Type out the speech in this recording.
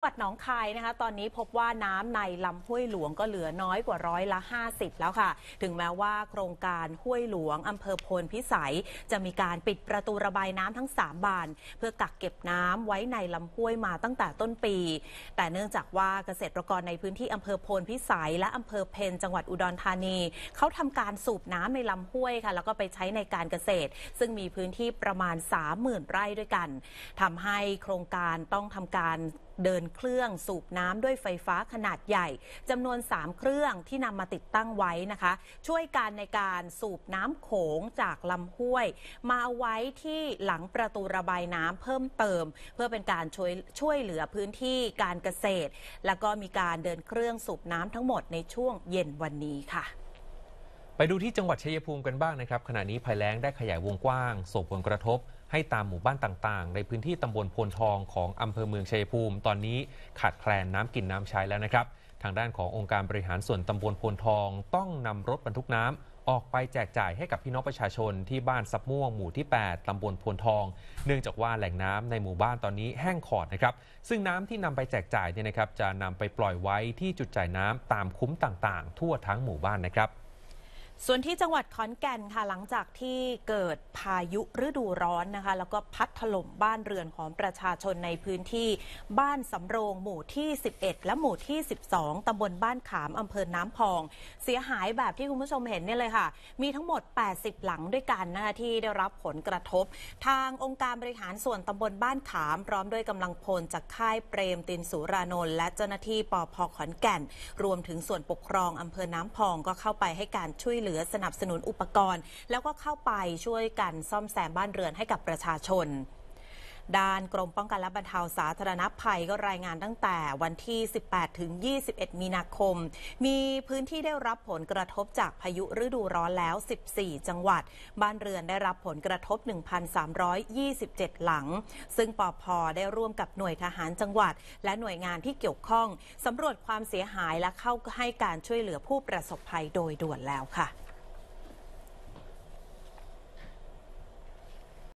จังหวัดหนองคายนะคะ ตอนนี้พบว่าน้ำในลำห้วยหลวงก็เหลือน้อยกว่าร้อยละ 50 แล้วค่ะ ถึงแม้ว่าโครงการห้วยหลวงอำเภอโพนพิสัยจะมีการปิดประตูระบายน้ำทั้ง 3 บาน เพื่อกักเก็บน้ำไว้ในลำห้วยมาตั้งแต่ต้นปี แต่เนื่องจากว่าเกษตรกรในพื้นที่อำเภอโพนพิสัย และอำเภอเพนจังหวัดอุดรธานี เขาทำการสูบน้ำในลำห้วยค่ะ แล้วก็ไปใช้ในการเกษตรซึ่งมีพื้นที่ประมาณ30,000ไร่ด้วยกันทำให้โครงการต้องทำการเดินเครื่องสูบน้ำด้วยไฟฟ้าขนาดใหญ่จำนวน 3 เครื่องที่นำมาติดตั้งไว้นะคะ ช่วยการในการสูบน้ำโขงจากลำห้วย มาเอาไว้ที่หลังประตูระบายน้ำเพิ่มเติม เพื่อเป็นการช่วยช่วยเหลือพื้นที่การเกษตร แล้วก็มีการเดินเครื่องสูบน้ำทั้งหมดในช่วงเย็นวันนี้ค่ะไปดูที่จังหวัดชัยภูมิกันบ้างนะครับขณะนี้ภัยแล้งได้ขยายวงกว้าง ส่งผลกระทบให้ตามหมู่บ้านต่างๆ ในพื้นที่ตำบลโพนทองของอำเภอเมืองชัยภูมิ ตอนนี้ขาดแคลนน้ำกินน้ำใช้แล้วนะครับ ทางด้านขององค์การบริหารส่วนตำบลโพนทอง ต้องนำรถบรรทุกน้ำออกไปแจกจ่ายให้กับพี่น้องประชาชน ที่บ้านซับม่วงหมู่ที่ 8 ตำบลโพนทอง เนื่องจากว่าแหล่งน้ำในหมู่บ้านตอนนี้แห้งขอดนะครับ ซึ่งน้ำที่นำไปแจกจ่ายเนี่ยนะครับจะนำไปปล่อยไว้ที่จุดจ่ายน้ำตามคุ้มต่าง ๆ ทั่วทั้งหมู่บ้านนะครับส่วนที่จังหวัดขอนแก่นค่ะ หลังจากที่เกิดพายุฤดูร้อนนะคะ แล้วก็พัดถล่มบ้านเรือนของประชาชนในพื้นที่บ้านสำโรง หมู่ที่ 11 และหมู่ที่ 12 ตำบลบ้านขามอำเภอน้าพอง เสียหายแบบที่คุณผู้ชมเห็นเนี่ยเลยค่ะ มีทั้งหมด 80 หลังด้วยกันนะคะ ที่ได้รับผลกระทบ ทางองค์การบริหารส่วนตำบลบ้านขามพร้อมด้วยกำลังพลจากค่ายเปรมตินสุรานนท์และเจ้าหน้าที่ปอพขอนแก่น รวมถึงส่วนปกครองอำเภอน้าพองก็เข้าไปให้การช่วยเหลือือสนับสนุนอุปกรณ์แล้วก็เข้าไปช่วยกันซ่อมแซมบ้านเรือนให้กับประชาชนด้านกรมป้องกันและบรรเทาสาธารณภัยก็รายงานตั้งแต่วันที่ 18 ถึง 21 มีนาคม มีพื้นที่ได้รับผลกระทบจากพายุฤดูร้อนแล้ว 14 จังหวัด บ้านเรือนได้รับผลกระทบ 1,327 หลัง ซึ่งปอพอได้ร่วมกับหน่วยทหารจังหวัดและหน่วยงานที่เกี่ยวข้อง สำรวจความเสียหายและเข้าให้การช่วยเหลือผู้ประสบภัยโดยด่วนแล้วค่ะ